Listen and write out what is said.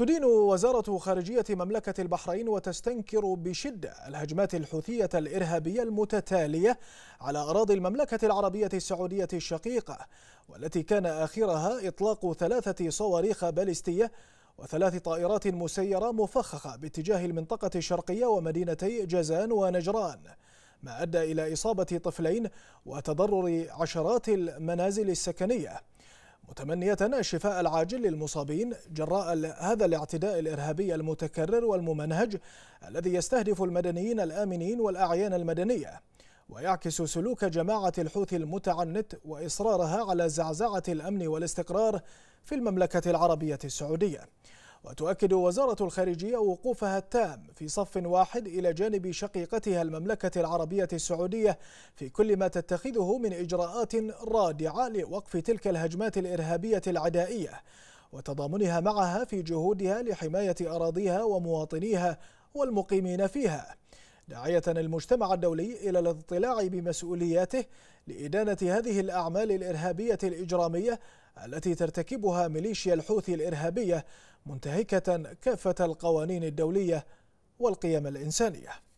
تدين وزارة خارجية مملكة البحرين وتستنكر بشدة الهجمات الحوثية الإرهابية المتتالية على أراضي المملكة العربية السعودية الشقيقة والتي كان آخرها إطلاق ثلاثة صواريخ باليستية وثلاث طائرات مسيرة مفخخة باتجاه المنطقة الشرقية ومدينتي جازان ونجران ما أدى إلى إصابة طفلين وتضرر عشرات المنازل السكنية متمنية الشفاء العاجل للمصابين جراء هذا الاعتداء الإرهابي المتكرر والممنهج الذي يستهدف المدنيين الآمنين والأعيان المدنية ويعكس سلوك جماعة الحوثي المتعنت وإصرارها على زعزعة الأمن والاستقرار في المملكة العربية السعودية وتؤكد وزارة الخارجية وقوفها التام في صف واحد إلى جانب شقيقتها المملكة العربية السعودية في كل ما تتخذه من إجراءات رادعة لوقف تلك الهجمات الإرهابية العدائية وتضامنها معها في جهودها لحماية أراضيها ومواطنيها والمقيمين فيها داعية المجتمع الدولي إلى الاطلاع بمسؤولياته لإدانة هذه الأعمال الإرهابية الإجرامية التي ترتكبها ميليشيا الحوثي الإرهابية منتهكة كافة القوانين الدولية والقيم الإنسانية